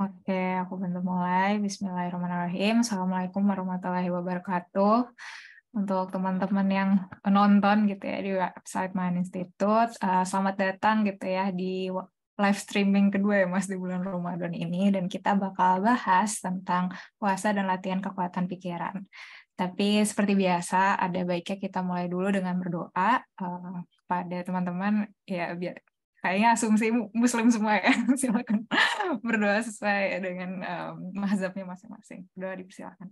Oke, aku bantu mulai. Bismillahirrahmanirrahim. Assalamualaikum warahmatullahi wabarakatuh. Untuk teman-teman yang nonton gitu ya di website Main Institute, uh, selamat datang gitu ya di live streaming kedua ya Mas di bulan Ramadan ini dan kita bakal bahas tentang puasa dan latihan kekuatan pikiran. Tapi seperti biasa ada baiknya kita mulai dulu dengan berdoa uh, eh, pada teman-teman ya biar kayaknya asumsi muslim semua ya silakan berdoa sesuai dengan um, mazhabnya masing-masing doa dipersilakan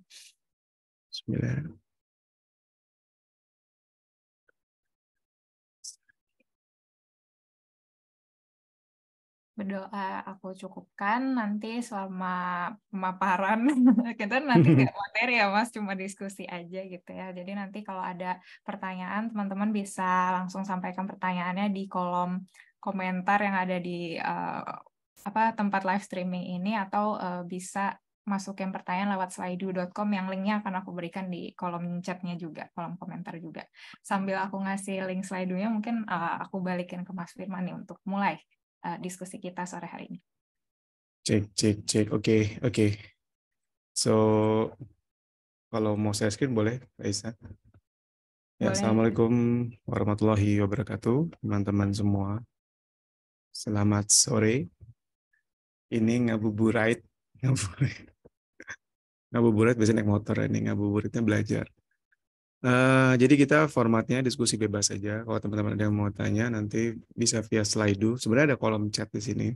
berdoa aku cukupkan nanti selama pemaparan kita nanti nggak materi ya mas cuma diskusi aja gitu ya jadi nanti kalau ada pertanyaan teman-teman bisa langsung sampaikan pertanyaannya di kolom komentar yang ada di uh, apa tempat live streaming ini atau uh, bisa masukin pertanyaan lewat slido.com yang linknya akan aku berikan di kolom chatnya juga, kolom komentar juga. Sambil aku ngasih link slidonya mungkin uh, aku balikin ke Mas Firman nih untuk mulai uh, diskusi kita sore hari ini. Cek, cek, cek. Oke, okay, oke. Okay. So, kalau mau saya screen boleh, Aisyah? Ya, Assalamualaikum warahmatullahi wabarakatuh, teman-teman semua. Selamat sore. Ini ngabuburit, ngabuburit. Ngabuburit biasanya naik motor ya, ini ngabuburitnya belajar. Uh, jadi kita formatnya diskusi bebas saja. Kalau teman-teman ada yang mau tanya nanti bisa via Slido. Sebenarnya ada kolom chat di sini.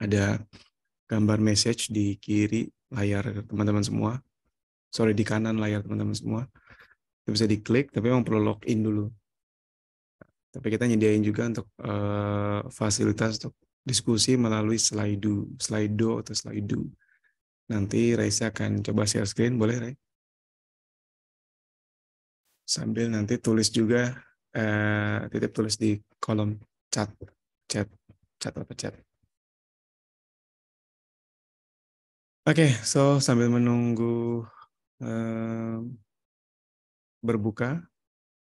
Ada gambar message di kiri layar teman-teman semua. Sorry di kanan layar teman-teman semua. Itu bisa diklik tapi memang perlu login dulu tapi kita nyediain juga untuk uh, fasilitas untuk diskusi melalui slide Slido atau Slido. Nanti Raisa akan coba share screen, boleh Ray? Sambil nanti tulis juga, uh, titip tulis di kolom chat, chat, chat apa chat. Oke, okay, so sambil menunggu uh, berbuka,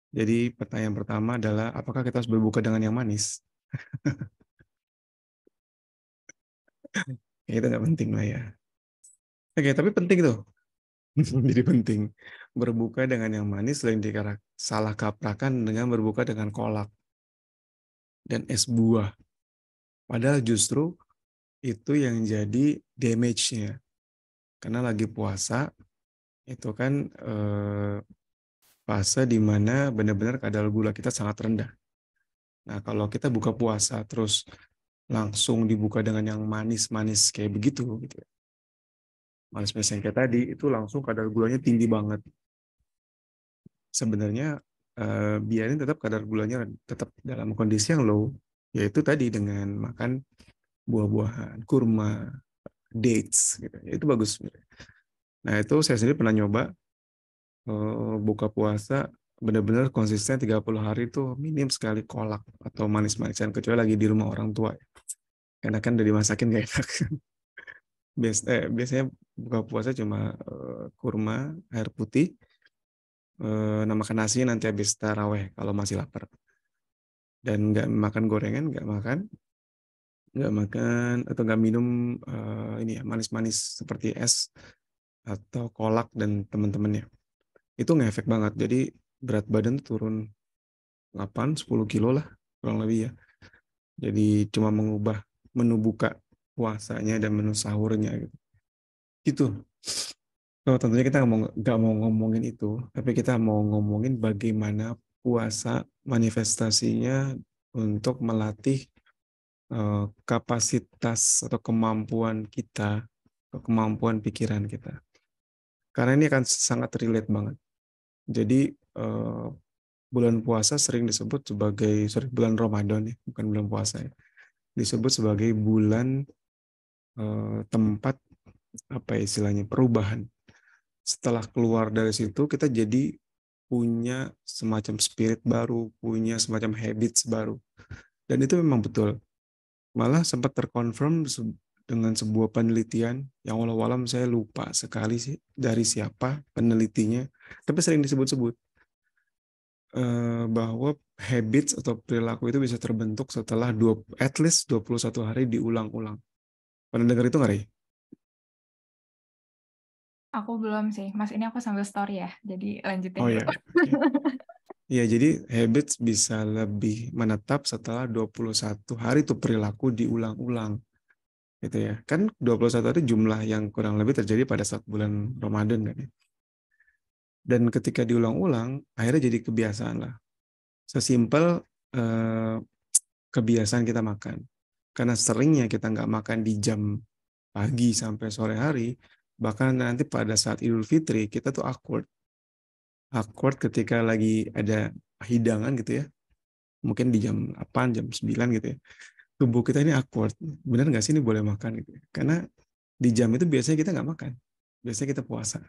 jadi pertanyaan pertama adalah apakah kita harus berbuka dengan yang manis? ya, itu nggak penting lah ya. Oke, tapi penting tuh. Jadi penting. Berbuka dengan yang manis selain salah kaprakan dengan berbuka dengan kolak dan es buah. Padahal justru itu yang jadi damage-nya. Karena lagi puasa, itu kan eh, fase di mana benar-benar kadar gula kita sangat rendah. Nah, kalau kita buka puasa terus langsung dibuka dengan yang manis-manis kayak begitu gitu ya. Manis-manis yang kayak tadi itu langsung kadar gulanya tinggi banget. Sebenarnya eh, biarin tetap kadar gulanya tetap dalam kondisi yang low, yaitu tadi dengan makan buah-buahan, kurma, dates gitu. itu bagus. Nah, itu saya sendiri pernah nyoba Eh, buka puasa benar-benar konsisten 30 hari itu minim sekali kolak atau manis-manisan kecuali lagi di rumah orang tua ya. enak kan udah dimasakin gak enak Bias, eh, biasanya buka puasa cuma uh, kurma air putih uh, nah makan nasi nanti habis taraweh kalau masih lapar dan nggak makan gorengan nggak makan nggak makan atau nggak minum uh, ini ya manis-manis seperti es atau kolak dan teman-temannya itu ngefek banget jadi berat badan turun 8 10 kilo lah kurang lebih ya jadi cuma mengubah menu buka puasanya dan menu sahurnya gitu gitu so, tentunya kita mau, nggak mau ngomongin itu tapi kita mau ngomongin bagaimana puasa manifestasinya untuk melatih uh, kapasitas atau kemampuan kita atau kemampuan pikiran kita karena ini akan sangat relate banget jadi eh, bulan puasa sering disebut sebagai sorry bulan Ramadan ya, bukan bulan puasa ya. Disebut sebagai bulan eh, tempat apa ya istilahnya perubahan. Setelah keluar dari situ kita jadi punya semacam spirit baru, punya semacam habits baru. Dan itu memang betul. Malah sempat terkonfirm dengan sebuah penelitian yang walau alam saya lupa sekali sih dari siapa penelitinya, tapi sering disebut-sebut eh, bahwa habits atau perilaku itu bisa terbentuk setelah dua, at least 21 hari diulang-ulang. Pernah dengar itu nggak, Aku belum sih. Mas, ini aku sambil story ya. Jadi lanjutin. Oh iya. Iya, jadi habits bisa lebih menetap setelah 21 hari itu perilaku diulang-ulang gitu ya. Kan 21 hari jumlah yang kurang lebih terjadi pada saat bulan Ramadan kan ya. Dan ketika diulang-ulang, akhirnya jadi kebiasaan lah. Sesimpel eh, kebiasaan kita makan. Karena seringnya kita nggak makan di jam pagi sampai sore hari, bahkan nanti pada saat Idul Fitri kita tuh awkward. Awkward ketika lagi ada hidangan gitu ya. Mungkin di jam 8, jam 9 gitu ya tubuh kita ini awkward. Benar nggak sih ini boleh makan gitu? Ya? Karena di jam itu biasanya kita nggak makan. Biasanya kita puasa.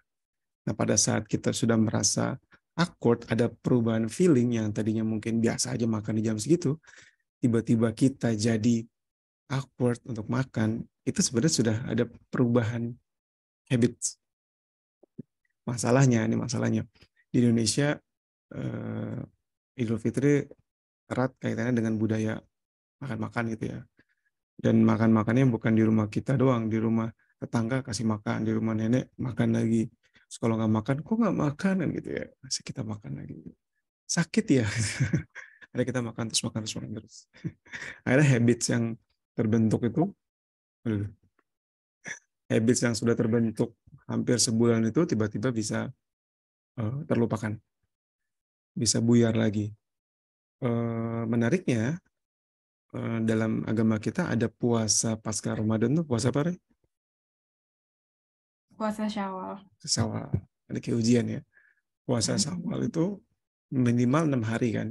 Nah, pada saat kita sudah merasa awkward, ada perubahan feeling yang tadinya mungkin biasa aja makan di jam segitu, tiba-tiba kita jadi awkward untuk makan, itu sebenarnya sudah ada perubahan habit. Masalahnya, ini masalahnya. Di Indonesia, eh, Idul Fitri erat kaitannya dengan budaya makan-makan gitu ya. Dan makan-makannya bukan di rumah kita doang, di rumah tetangga kasih makan, di rumah nenek makan lagi. Terus kalau nggak makan, kok nggak makan gitu ya. Masih kita makan lagi. Sakit ya. akhirnya kita makan terus makan terus makan terus. Akhirnya habits yang terbentuk itu, habits yang sudah terbentuk hampir sebulan itu tiba-tiba bisa eh, terlupakan, bisa buyar lagi. Eh, menariknya Eh, dalam agama kita ada puasa pasca Ramadan tuh puasa apa? Re? Puasa Syawal. Syawal. Ada kayak ujian ya. Puasa hmm. Syawal itu minimal enam hari kan.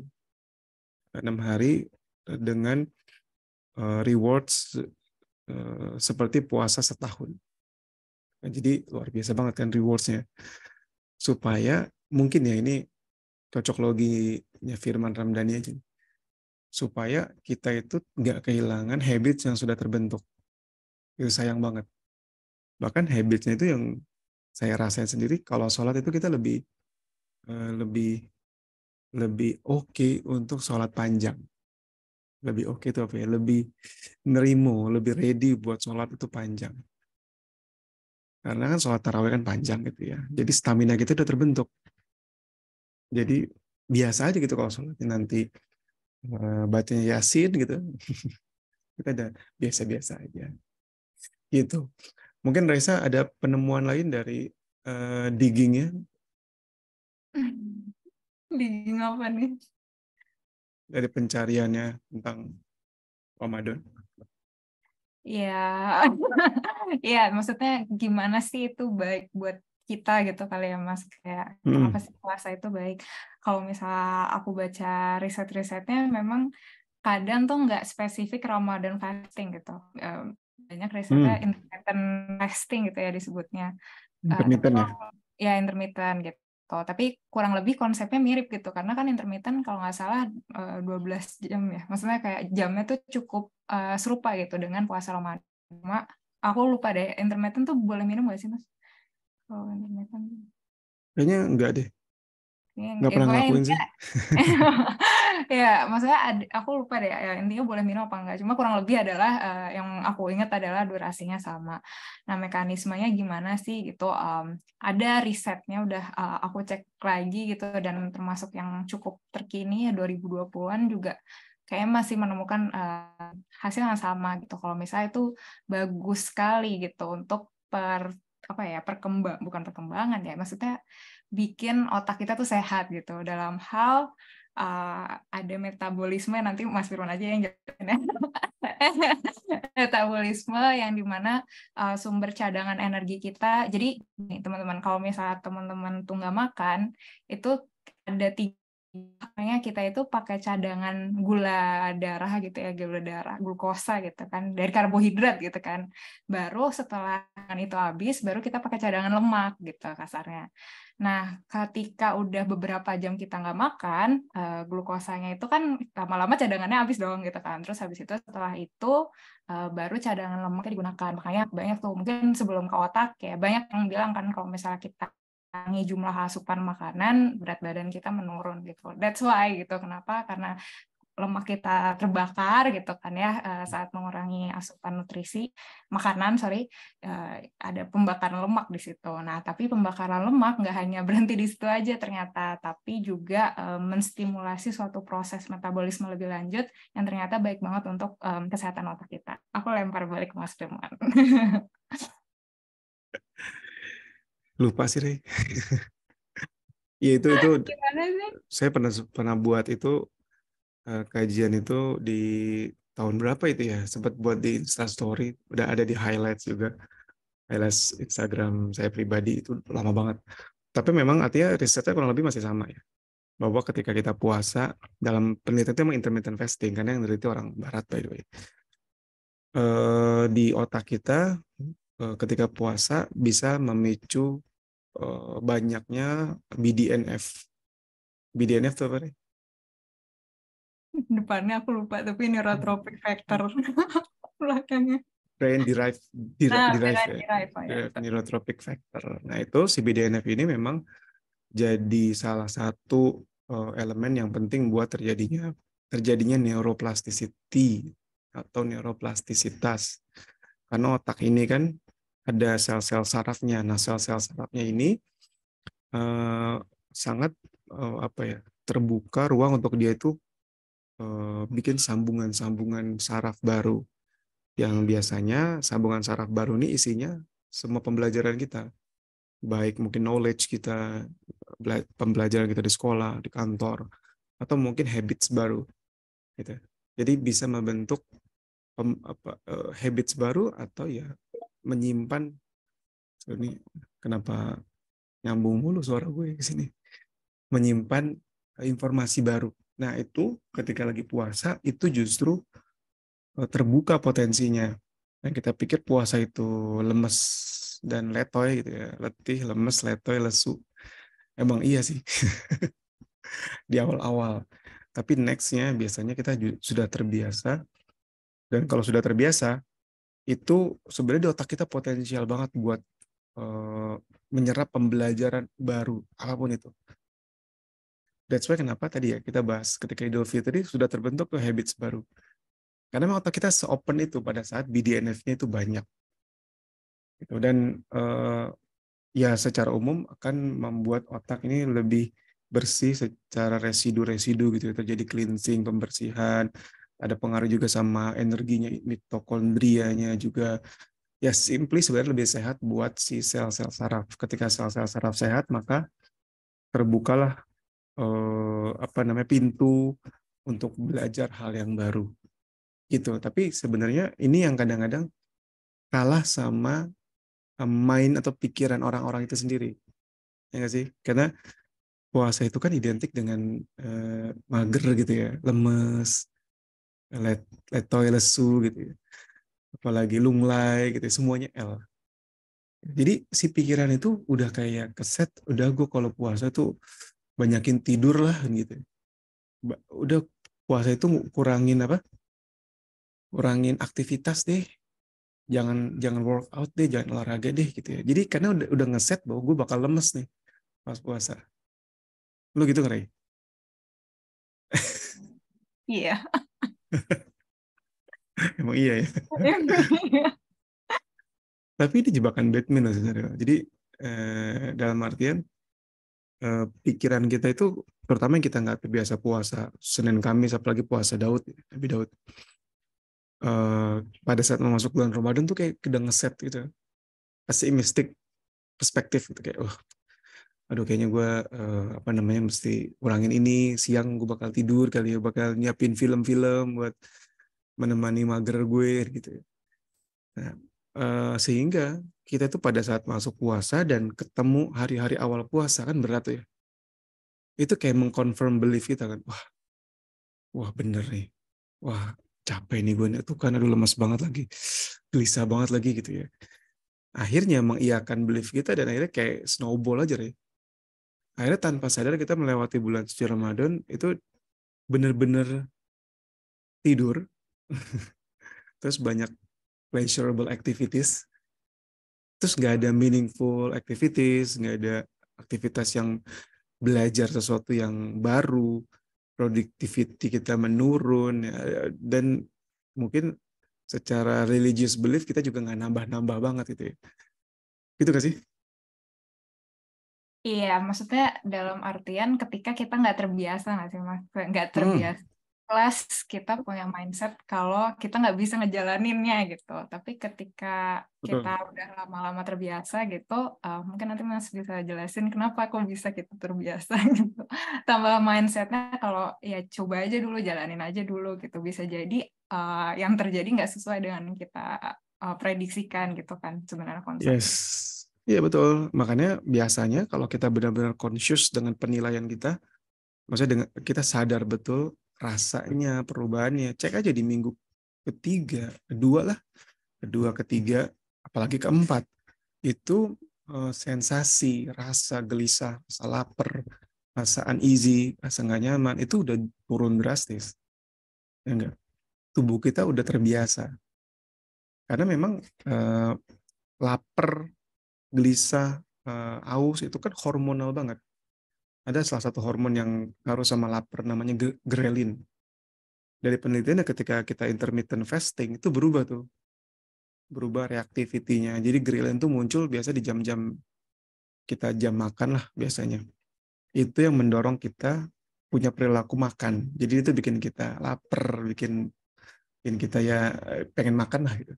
enam hari eh, dengan eh, rewards seperti puasa setahun. Nah, jadi luar biasa banget kan rewardsnya. Supaya mungkin ya ini cocok loginya firman Ramdhani aja. Nih supaya kita itu nggak kehilangan habits yang sudah terbentuk. Itu sayang banget. Bahkan habitsnya itu yang saya rasain sendiri kalau sholat itu kita lebih eh, lebih lebih oke okay untuk sholat panjang. Lebih oke okay itu apa ya? Lebih nerimo, lebih ready buat sholat itu panjang. Karena kan sholat tarawih kan panjang gitu ya. Jadi stamina kita udah terbentuk. Jadi biasa aja gitu kalau sholatnya nanti Eh, bacanya Yasin gitu. kita ada biasa-biasa aja. Gitu. Mungkin Reza ada penemuan lain dari uh, diggingnya? Digging apa nih? Dari pencariannya tentang Ramadan. Ya, ya maksudnya gimana sih itu baik buat kita gitu kali ya Mas kayak hmm. apa sih puasa itu baik. Kalau misal aku baca riset-risetnya memang kadang tuh nggak spesifik Ramadan fasting gitu. Banyak risetnya hmm. intermittent fasting gitu ya disebutnya. Eh, intermittent uh, ya? Ya intermittent gitu. Tapi kurang lebih konsepnya mirip gitu karena kan intermittent kalau nggak salah 12 eh, jam ya. Maksudnya kayak jamnya tuh cukup uh, serupa gitu dengan puasa Ramadan. aku lupa deh intermittent tuh boleh minum gak sih Mas? Oh, Kayaknya enggak deh. Iya, Nggak ya, pernah ngelakuin sih. ya, maksudnya ad, aku lupa deh. Ya, intinya boleh minum apa enggak. Cuma kurang lebih adalah uh, yang aku ingat adalah durasinya sama. Nah, mekanismenya gimana sih gitu. Um, ada risetnya udah uh, aku cek lagi gitu. Dan termasuk yang cukup terkini ya 2020-an juga kayaknya masih menemukan uh, hasil yang sama gitu. Kalau misalnya itu bagus sekali gitu untuk per apa ya perkembang bukan perkembangan ya maksudnya bikin otak kita tuh sehat gitu dalam hal uh, ada metabolisme nanti Mas Firman aja yang jelasin ya. metabolisme yang dimana uh, eh, sumber cadangan energi kita jadi teman-teman kalau misalnya teman-teman tuh nggak makan itu ada tiga makanya kita itu pakai cadangan gula darah gitu ya gula darah glukosa gitu kan dari karbohidrat gitu kan baru setelah itu habis baru kita pakai cadangan lemak gitu kasarnya nah ketika udah beberapa jam kita nggak makan uh, glukosanya itu kan lama-lama cadangannya habis dong gitu kan terus habis itu setelah itu eh, baru cadangan lemaknya digunakan makanya banyak tuh mungkin sebelum ke otak ya banyak yang bilang kan kalau misalnya kita mengurangi jumlah asupan makanan, berat badan kita menurun gitu. That's why gitu. Kenapa? Karena lemak kita terbakar gitu kan ya eh, saat mengurangi asupan nutrisi makanan sorry eh, ada pembakaran lemak di situ nah tapi pembakaran lemak nggak hanya berhenti di situ aja ternyata tapi juga eh, menstimulasi suatu proses metabolisme lebih lanjut yang ternyata baik banget untuk kesehatan otak kita aku lempar balik mas Firman lupa sih Rey. ya itu nah, itu sih? saya pernah pernah buat itu uh, kajian itu di tahun berapa itu ya sempat buat di Insta Story udah ada di highlights juga highlights Instagram saya pribadi itu lama banget tapi memang artinya risetnya kurang lebih masih sama ya bahwa ketika kita puasa dalam penelitian itu memang intermittent fasting karena yang diteliti orang barat by the way eh, di otak kita eh, ketika puasa bisa memicu Eh, banyaknya BDNF. BDNF itu apa nih? Depannya aku lupa, tapi neurotropic hmm. factor belakangnya. Brain derived, derived, nah, derived, derived, ya. Oh ya neurotropic factor. Nah itu si BDNF ini memang jadi salah satu eh, elemen yang penting buat terjadinya terjadinya neuroplasticity atau neuroplastisitas. Karena otak ini kan ada sel-sel sarafnya. Nah, sel-sel sarafnya ini uh, sangat uh, apa ya terbuka ruang untuk dia itu uh, bikin sambungan-sambungan saraf baru. Yang biasanya sambungan saraf baru ini isinya semua pembelajaran kita, baik mungkin knowledge kita, pembelajaran kita di sekolah, di kantor, atau mungkin habits baru. Gitu. Jadi bisa membentuk habits baru atau ya menyimpan ini kenapa nyambung mulu suara gue ke sini menyimpan informasi baru nah itu ketika lagi puasa itu justru eh, terbuka potensinya nah, kita pikir puasa itu lemes dan letoy gitu ya letih lemes letoy lesu emang iya sih di awal-awal tapi nextnya biasanya kita sudah terbiasa dan kalau sudah terbiasa itu sebenarnya di otak kita potensial banget buat uh, menyerap pembelajaran baru apapun itu. That's why kenapa tadi ya kita bahas ketika Idul Fitri sudah terbentuk tuh habits baru. Karena memang otak kita seopen itu pada saat BDNF-nya itu banyak. Gitu. Dan uh, ya secara umum akan membuat otak ini lebih bersih secara residu-residu gitu ya. terjadi cleansing pembersihan ada pengaruh juga sama energinya mitokondrianya juga ya simply sebenarnya lebih sehat buat si sel-sel saraf ketika sel-sel saraf sehat maka terbukalah eh, apa namanya pintu untuk belajar hal yang baru gitu tapi sebenarnya ini yang kadang-kadang kalah sama eh, main atau pikiran orang-orang itu sendiri ya nggak sih karena puasa itu kan identik dengan eh, mager gitu ya lemes let letoy lesu gitu ya apalagi lunglai gitu ya. semuanya L jadi si pikiran itu udah kayak keset udah gue kalau puasa tuh banyakin tidur lah gitu udah puasa itu kurangin apa kurangin aktivitas deh jangan jangan out deh jangan olahraga deh gitu ya jadi karena udah udah ngeset bahwa gue bakal lemes nih pas puasa lu gitu nggak Iya. Emang iya ya. Tapi ini jebakan Batman sebenarnya. Jadi eh, dalam artian eh, pikiran kita itu pertama yang kita nggak biasa puasa Senin Kamis apalagi puasa Daud Nabi Daud eh, pada saat memasuki bulan Ramadan tuh kayak kedengeset gitu pasti mistik perspektif gitu kayak wah aduh kayaknya gue uh, apa namanya mesti kurangin ini siang gue bakal tidur kali ya bakal nyiapin film-film buat menemani mager gue gitu ya. Nah, uh, sehingga kita itu pada saat masuk puasa dan ketemu hari-hari awal puasa kan berat tuh ya. Itu kayak mengconfirm belief kita kan. Wah, wah bener nih. Wah capek nih gue. Tuh kan aduh lemas banget lagi. Gelisah banget lagi gitu ya. Akhirnya mengiakan belief kita dan akhirnya kayak snowball aja deh akhirnya tanpa sadar kita melewati bulan suci Ramadan itu bener-bener tidur terus banyak pleasurable activities terus nggak ada meaningful activities nggak ada aktivitas yang belajar sesuatu yang baru productivity kita menurun ya, dan mungkin secara religious belief kita juga nggak nambah-nambah banget gitu ya gitu gak sih Iya, maksudnya dalam artian ketika kita nggak terbiasa nggak sih mas, nggak hmm. terbiasa hmm. kelas kita punya mindset kalau kita nggak bisa ngejalaninnya gitu. Tapi ketika Betul. kita udah lama-lama terbiasa gitu, uh, mungkin nanti mas bisa jelasin kenapa aku bisa kita terbiasa gitu. Tambah mindsetnya kalau ya coba aja dulu, jalanin aja dulu gitu. Bisa jadi uh, yang terjadi nggak sesuai dengan kita uh, prediksikan gitu kan sebenarnya konsep. Yes Iya betul. Makanya biasanya kalau kita benar-benar conscious dengan penilaian kita, maksudnya dengan kita sadar betul rasanya perubahannya. Cek aja di minggu ketiga, kedua lah, kedua, ketiga, apalagi keempat itu eh, sensasi, rasa gelisah, rasa lapar, rasa uneasy, rasa nggak nyaman itu udah turun drastis. Ya enggak? Tubuh kita udah terbiasa. Karena memang eh, lapar gelisah, eh, aus itu kan hormonal banget. Ada salah satu hormon yang harus sama lapar namanya grelin. Dari penelitiannya ketika kita intermittent fasting itu berubah tuh. Berubah reaktivitinya. Jadi grelin tuh muncul biasa di jam-jam kita jam makan lah biasanya. Itu yang mendorong kita punya perilaku makan. Jadi itu bikin kita lapar, bikin bikin kita ya eh, pengen makan lah gitu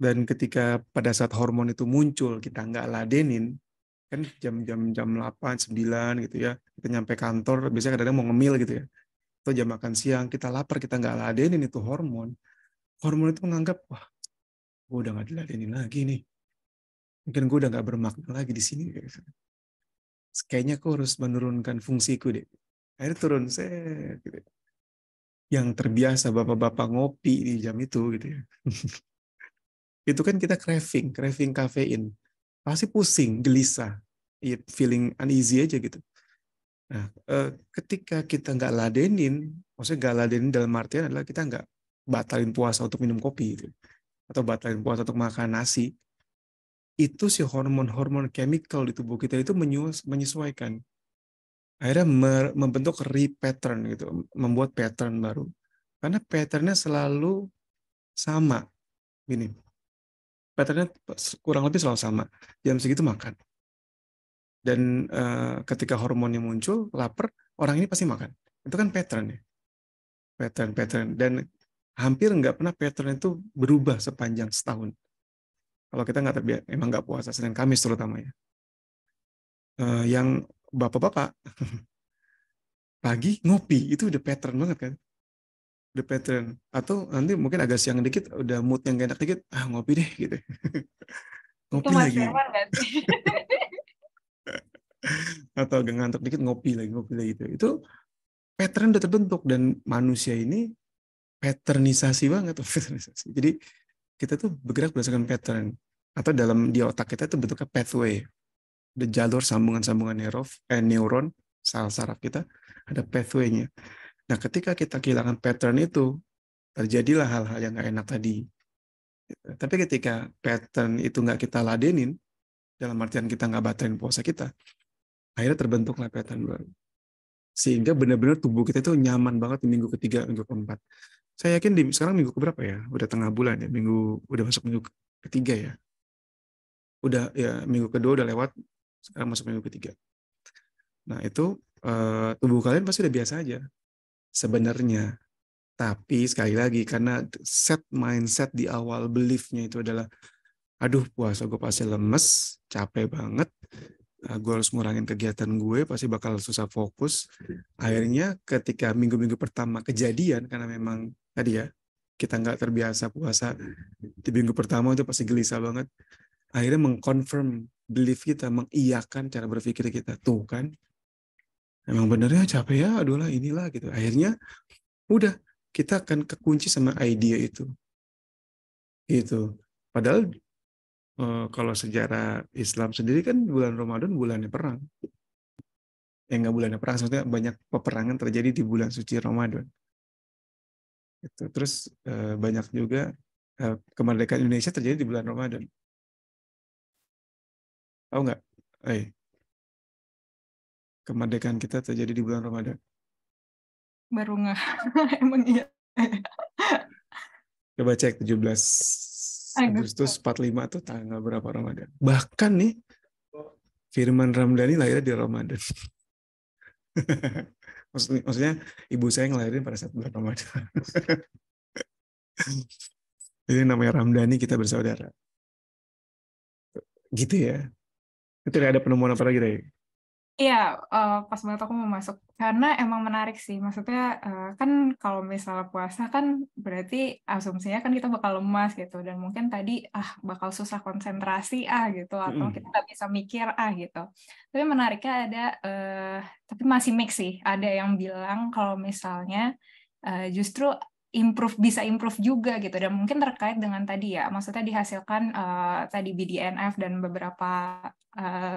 dan ketika pada saat hormon itu muncul kita nggak ladenin kan jam-jam jam 8, 9 gitu ya kita nyampe kantor biasanya kadang-kadang mau ngemil gitu ya atau jam makan siang kita lapar kita nggak ladenin itu hormon hormon itu menganggap wah gue udah nggak diladenin lagi nih mungkin gue udah nggak bermakna lagi di sini gitu. kayaknya gue harus menurunkan fungsiku deh air turun set gitu. Ya. yang terbiasa bapak-bapak ngopi di jam itu gitu ya itu kan kita craving, craving kafein. Pasti pusing, gelisah, iya, feeling uneasy aja gitu. Nah, eh, ketika kita nggak ladenin, maksudnya nggak ladenin dalam artian adalah kita nggak batalin puasa untuk minum kopi gitu. atau batalin puasa untuk makan nasi, itu si hormon-hormon chemical di tubuh kita itu menyesuaikan. Akhirnya membentuk re pattern gitu, membuat pattern baru. Karena patternnya selalu sama. Gini, patternnya kurang lebih selalu sama. Jam segitu makan. Dan uh, ketika hormonnya muncul, lapar, orang ini pasti makan. Itu kan pattern ya. Pattern, pattern. Dan hampir nggak pernah pattern itu berubah sepanjang setahun. Kalau kita nggak terbiasa, emang nggak puasa, Senin Kamis terutama ya. Uh, eh, yang bapak-bapak, pagi ngopi, itu udah pattern banget kan the pattern atau nanti mungkin agak siang dikit udah mood yang gak enak dikit ah ngopi deh gitu ngopi itu lagi atau agak ngantuk dikit ngopi lagi ngopi lagi gitu itu pattern udah terbentuk dan manusia ini patternisasi banget patternisasi jadi kita tuh bergerak berdasarkan pattern atau dalam di otak kita itu bentuknya pathway ada jalur sambungan-sambungan neuron eh, neuron sel saraf kita ada pathway-nya Nah, ketika kita kehilangan pattern itu, terjadilah hal-hal yang nggak enak tadi. Tapi ketika pattern itu nggak kita ladenin, dalam artian kita nggak baterin puasa kita, akhirnya terbentuklah pattern baru. Sehingga benar-benar tubuh kita itu nyaman banget di minggu ketiga, minggu keempat. Saya yakin di, sekarang minggu keberapa ya? Udah tengah bulan ya, minggu udah masuk minggu ketiga ya. Udah ya minggu kedua udah lewat, sekarang masuk minggu ketiga. Nah itu eh, tubuh kalian pasti udah biasa aja sebenarnya. Tapi sekali lagi karena set mindset di awal beliefnya itu adalah aduh puasa gue pasti lemes, capek banget, eh, gue harus ngurangin kegiatan gue pasti bakal susah fokus. Akhirnya ketika minggu-minggu pertama kejadian karena memang tadi ya kita nggak terbiasa puasa di minggu pertama itu pasti gelisah banget. Akhirnya mengkonfirm belief kita, mengiyakan cara berpikir kita. Tuh kan, emang bener ya capek ya aduh lah inilah gitu akhirnya udah kita akan kekunci sama idea itu gitu padahal eh, kalau sejarah Islam sendiri kan bulan Ramadan bulannya perang ya nggak bulannya perang maksudnya banyak peperangan terjadi di bulan suci Ramadan itu terus eh, banyak juga kemerdekaan Indonesia terjadi di bulan Ramadan tahu nggak eh kemerdekaan kita terjadi di bulan Ramadan? Baru nggak, emang iya. Coba cek 17 Agustus 45 itu tanggal berapa Ramadan. Bahkan nih, Firman Ramdhani lahir di Ramadan. maksudnya, maksudnya ibu saya ngelahirin pada saat bulan Ramadan. Jadi namanya Ramdhani kita bersaudara. Gitu ya. Itu Tidak ada penemuan apa lagi, Ray? Iya, uh, pas banget aku mau masuk karena emang menarik sih. Maksudnya uh, kan kalau misalnya puasa kan berarti asumsinya kan kita bakal lemas gitu dan mungkin tadi ah bakal susah konsentrasi ah gitu atau kita nggak bisa mikir ah gitu. Tapi menariknya ada uh, tapi masih mix sih. Ada yang bilang kalau misalnya uh, justru improve bisa improve juga gitu dan mungkin terkait dengan tadi ya maksudnya dihasilkan uh, tadi BDNF dan beberapa uh,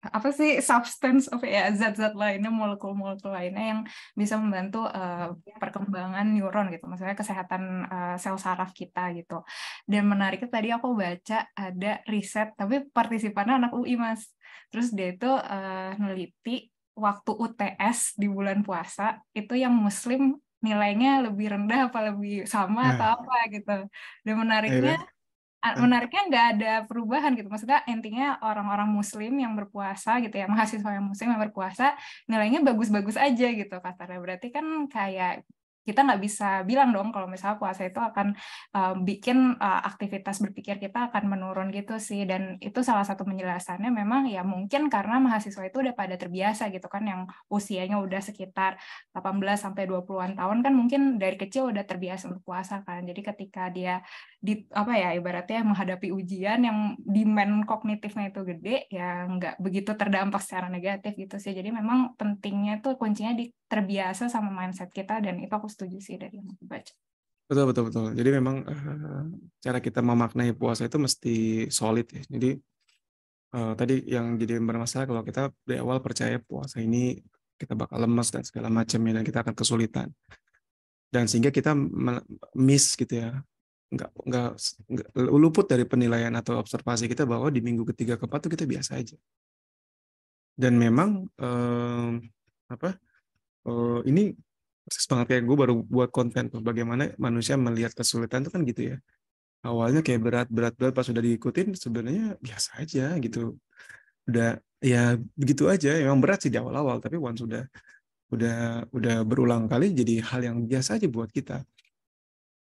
apa sih substance of ya zat-zat lainnya molekul-molekul lainnya yang bisa membantu uh, perkembangan neuron gitu maksudnya kesehatan uh, sel saraf kita gitu dan menariknya tadi aku baca ada riset tapi partisipannya anak UI mas terus dia itu uh, neliti waktu UTS di bulan puasa itu yang muslim nilainya lebih rendah apa lebih sama yeah. atau apa gitu dan menariknya yeah. Hmm. menariknya nggak ada perubahan gitu maksudnya intinya orang-orang muslim yang berpuasa gitu ya mahasiswa yang muslim yang berpuasa nilainya bagus-bagus aja gitu katanya berarti kan kayak kita nggak bisa bilang dong kalau misalnya puasa itu akan uh, bikin uh, aktivitas berpikir kita akan menurun gitu sih dan itu salah satu penjelasannya memang ya mungkin karena mahasiswa itu udah pada terbiasa gitu kan yang usianya udah sekitar 18 sampai 20-an tahun kan mungkin dari kecil udah terbiasa untuk puasa kan. Jadi ketika dia di apa ya ibaratnya menghadapi ujian yang demand kognitifnya itu gede ya nggak begitu terdampak secara negatif gitu sih. Jadi memang pentingnya tuh kuncinya di terbiasa sama mindset kita dan itu aku setuju sih dari yang aku baca. Betul betul betul. Jadi memang uh, cara kita memaknai puasa itu mesti solid ya. Jadi uh, tadi yang jadi bermasalah kalau kita di awal percaya puasa ini kita bakal lemas dan segala macamnya dan kita akan kesulitan. Dan sehingga kita miss gitu ya nggak nggak luput dari penilaian atau observasi kita bahwa di minggu ketiga keempat itu kita biasa aja dan memang uh, apa uh, ini banget kayak gue baru buat konten tuh bagaimana manusia melihat kesulitan itu kan gitu ya awalnya kayak berat berat berat pas sudah diikutin sebenarnya biasa aja gitu udah ya begitu aja emang berat sih di awal awal tapi once sudah udah udah berulang kali jadi hal yang biasa aja buat kita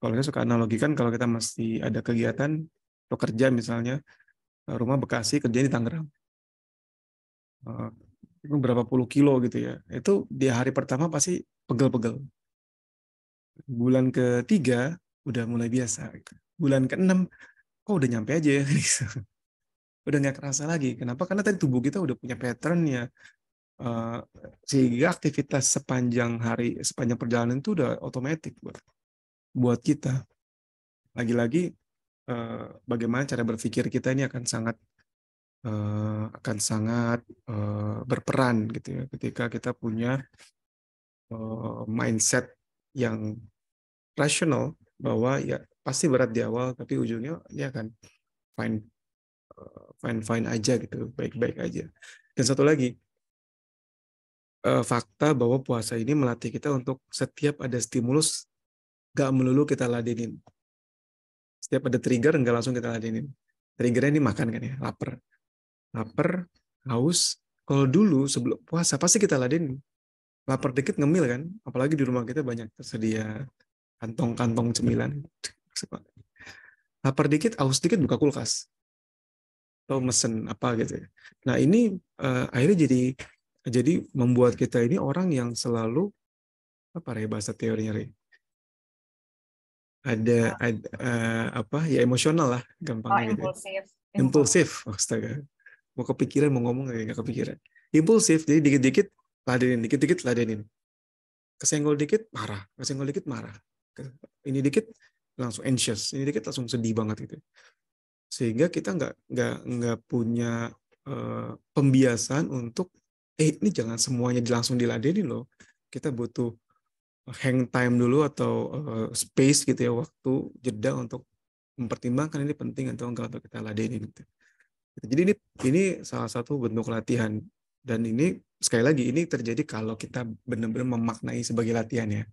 kalau saya suka analogikan kalau kita masih ada kegiatan atau kerja misalnya rumah Bekasi kerja di Tangerang oh berapa puluh kilo gitu ya itu di hari pertama pasti pegel-pegel bulan ketiga udah mulai biasa gitu. bulan keenam kok udah nyampe aja ya udah nggak kerasa lagi kenapa karena tadi tubuh kita udah punya patternnya uh, eh, sehingga aktivitas sepanjang hari sepanjang perjalanan itu udah otomatis buat buat kita lagi-lagi uh, bagaimana cara berpikir kita ini akan sangat uh, akan sangat uh, berperan gitu ya ketika kita punya uh, mindset yang rasional bahwa ya pasti berat di awal tapi ujungnya dia akan fine uh, fine fine aja gitu baik baik aja dan satu lagi fakta bahwa puasa ini melatih kita untuk setiap ada stimulus gak melulu kita ladenin setiap ada trigger nggak langsung kita ladenin triggernya ini makan kan ya lapar lapar, haus. Kalau dulu sebelum puasa pasti kita ladin Lapar dikit ngemil kan, apalagi di rumah kita banyak tersedia kantong-kantong cemilan. Lapar dikit, haus dikit buka kulkas. Atau mesen apa gitu. Ya. Nah ini uh, akhirnya jadi jadi membuat kita ini orang yang selalu apa ya bahasa teorinya Re? ada ada uh, eh, apa ya emosional lah gampangnya oh, gitu. Ya. impulsif impulsif astaga mau kepikiran mau ngomong nggak kepikiran impulsif jadi dikit-dikit ladenin dikit-dikit ladenin kesenggol dikit marah kesenggol dikit marah ini dikit langsung anxious ini dikit langsung sedih banget gitu sehingga kita nggak nggak nggak punya uh, eh, pembiasan untuk eh ini jangan semuanya langsung diladenin loh kita butuh hang time dulu atau uh, space gitu ya waktu jeda untuk mempertimbangkan ini penting atau enggak untuk kita ladenin gitu. Gitu. Jadi ini ini salah satu bentuk latihan dan ini sekali lagi ini terjadi kalau kita benar-benar memaknai sebagai latihan ya.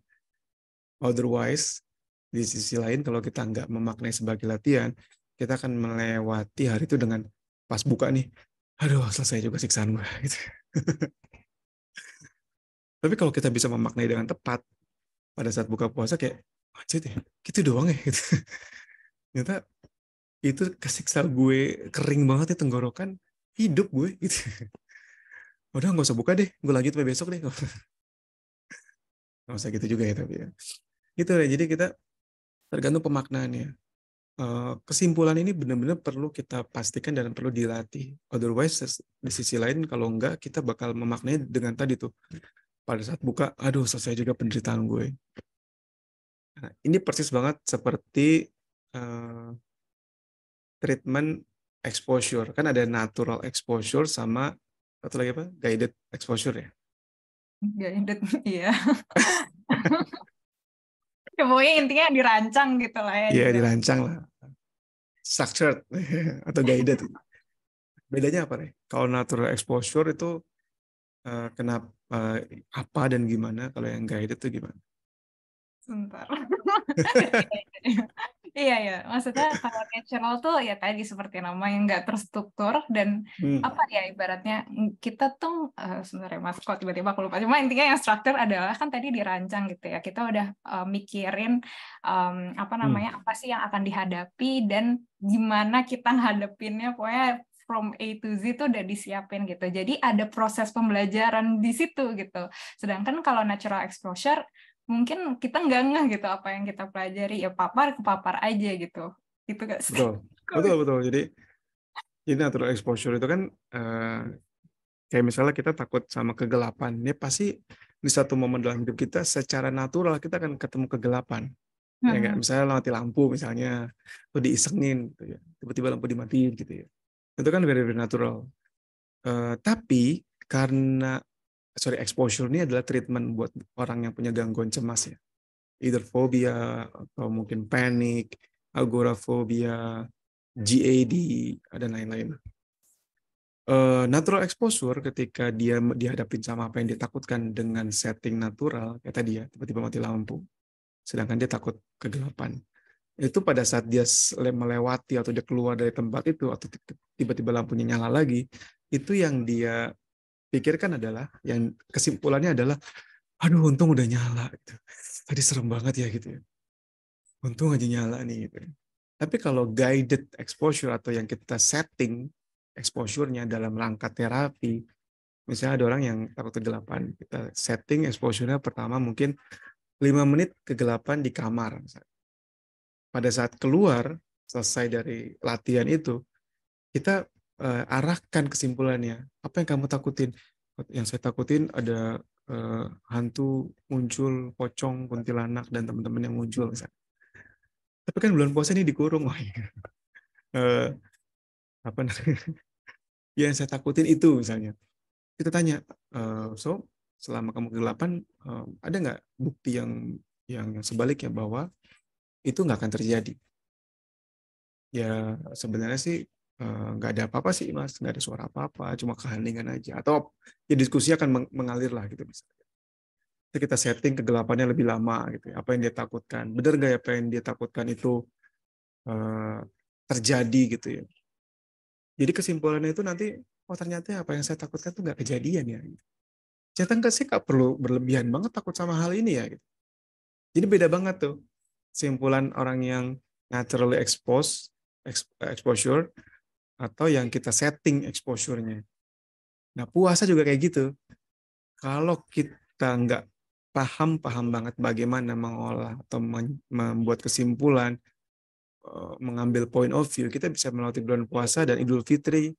Otherwise di sisi lain kalau kita nggak memaknai sebagai latihan, kita akan melewati hari itu dengan pas buka nih, aduh selesai juga siksaan gue. Gitu. Tapi kalau kita bisa memaknai dengan tepat pada saat buka puasa kayak macet ya, gitu doang ya. Gitu. Ternyata itu kesiksa gue kering banget ya tenggorokan hidup gue gitu udah nggak usah buka deh gue lanjut sampai besok deh nggak usah gitu juga ya tapi ya gitu ya jadi kita tergantung pemaknaannya eh, kesimpulan ini benar-benar perlu kita pastikan dan perlu dilatih otherwise di sisi lain kalau enggak kita bakal memaknai dengan tadi tuh pada saat buka aduh selesai juga penderitaan gue nah, ini persis banget seperti uh, treatment exposure. Kan ada natural exposure sama satu lagi apa? Guided exposure ya? Guided, iya. ya, intinya dirancang gitu lah ya. Iya, gitu. dirancang lah. Structured atau guided. Bedanya apa nih? Kalau natural exposure itu uh, eh, kenapa uh, eh, apa dan gimana? Kalau yang guided itu gimana? Sebentar iya iya maksudnya kalau natural tuh ya tadi seperti nama yang nggak terstruktur dan hmm. apa ya ibaratnya kita tuh uh, sebenarnya mas kok tiba-tiba aku lupa cuma intinya yang struktur adalah kan tadi dirancang gitu ya kita udah uh, mikirin um, apa hmm. namanya hmm. apa sih yang akan dihadapi dan gimana kita ngadepinnya pokoknya from A to Z itu udah disiapin gitu. Jadi ada proses pembelajaran di situ gitu. Sedangkan kalau natural exposure mungkin kita nggak ngeh gitu apa yang kita pelajari ya papar papar aja gitu gitu kan betul betul betul jadi ini natural exposure itu kan uh, kayak misalnya kita takut sama kegelapan ini ya pasti di satu momen dalam hidup kita secara natural kita akan ketemu kegelapan hmm. ya kan? misalnya mati lampu misalnya atau diisengin gitu ya. tiba-tiba lampu dimatiin gitu ya itu kan very very natural uh, tapi karena sorry exposure ini adalah treatment buat orang yang punya gangguan cemas ya either fobia atau mungkin panic, agorafobia GAD dan lain-lain uh, natural exposure ketika dia dihadapin sama apa yang ditakutkan dengan setting natural kayak tadi ya tiba-tiba mati lampu sedangkan dia takut kegelapan itu pada saat dia melewati atau dia keluar dari tempat itu atau tiba-tiba lampunya nyala lagi itu yang dia pikirkan adalah yang kesimpulannya adalah aduh untung udah nyala gitu. Tadi serem banget ya gitu ya. Untung aja nyala nih gitu. Ya. Tapi kalau guided exposure atau yang kita setting exposure-nya dalam rangka terapi, misalnya ada orang yang takut kegelapan, kita setting exposure-nya pertama mungkin 5 menit kegelapan di kamar. Pada saat keluar, selesai dari latihan itu, kita uh, arahkan kesimpulannya. Apa yang kamu takutin? Yang saya takutin ada uh, hantu muncul, pocong, kuntilanak dan teman-teman yang muncul misalnya. Tapi kan bulan puasa ini dikurung, wah. uh, apa ya, yang saya takutin itu misalnya. Kita tanya, uh, so selama kamu kegelapan uh, ada nggak bukti yang yang, yang sebaliknya bahwa itu nggak akan terjadi? Ya sebenarnya sih Eh, nggak ada apa-apa sih mas nggak ada suara apa-apa cuma keheningan aja atau ya diskusi akan mengalir lah gitu misalnya kita setting kegelapannya lebih lama gitu ya. apa yang dia takutkan benar nggak ya apa yang dia takutkan itu uh, terjadi gitu ya jadi kesimpulannya itu nanti oh ternyata apa yang saya takutkan itu nggak kejadian ya gitu. nggak sih nggak perlu berlebihan banget takut sama hal ini ya gitu. jadi beda banget tuh simpulan orang yang naturally exposed exposure atau yang kita setting exposure-nya. Nah, puasa juga kayak gitu. Kalau kita nggak paham-paham banget bagaimana mengolah atau membuat kesimpulan, eh, mengambil point of view, kita bisa melewati bulan puasa dan Idul Fitri.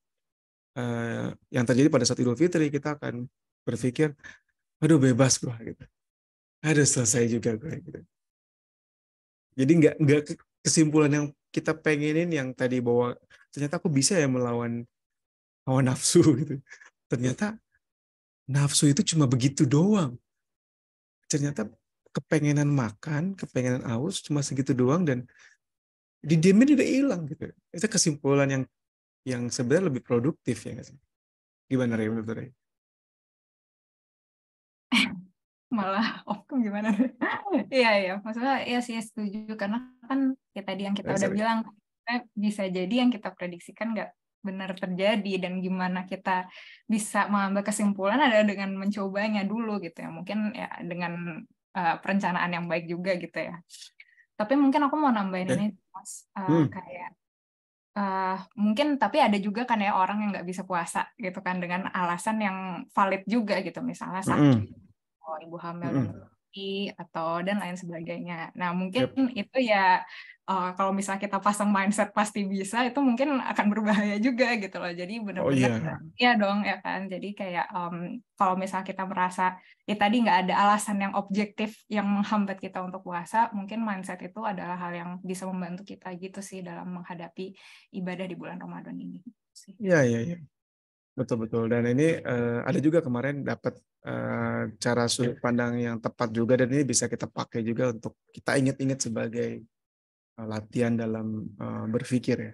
Eh, yang terjadi pada saat Idul Fitri, kita akan berpikir, aduh bebas bro, gitu. aduh selesai juga gue. Gitu. Jadi nggak nggak kesimpulan yang kita pengenin yang tadi bahwa ternyata aku bisa ya melawan hawa nafsu gitu. Ternyata nafsu itu cuma begitu doang. Ternyata kepengenan makan, kepengenan aus cuma segitu doang dan didemin udah hilang gitu. Itu kesimpulan yang yang sebenarnya lebih produktif ya sih? Gimana Ray menurut Ray? malah opung gimana iya iya maksudnya ya sih setuju karena kan ya tadi yang kita udah bilang bisa jadi yang kita prediksikan nggak benar terjadi dan gimana kita bisa mengambil kesimpulan adalah dengan mencobanya dulu gitu ya mungkin ya dengan uh, perencanaan yang baik juga gitu ya tapi mungkin aku mau nambahin ini mas uh, hmm. kayak uh, mungkin tapi ada juga kan ya orang yang nggak bisa puasa gitu kan dengan alasan yang valid juga gitu misalnya sakit hmm oh ibu hamil mm -hmm. atau dan lain sebagainya. Nah mungkin yep. itu ya uh, kalau misalnya kita pasang mindset pasti bisa itu mungkin akan berbahaya juga gitu loh. Jadi oh, benar-benar oh, iya. yeah. ya dong ya kan. Jadi kayak um, kalau misalnya kita merasa ya tadi nggak ada alasan yang objektif yang menghambat kita untuk puasa, mungkin mindset itu adalah hal yang bisa membantu kita gitu sih dalam menghadapi ibadah di bulan Ramadan ini. Gitu iya iya iya. Betul betul. Dan ini uh, ada juga kemarin dapat Eh, cara sudut iya. pandang yang tepat juga dan ini bisa kita pakai juga untuk kita ingat-ingat sebagai eh, latihan dalam eh, berpikir ya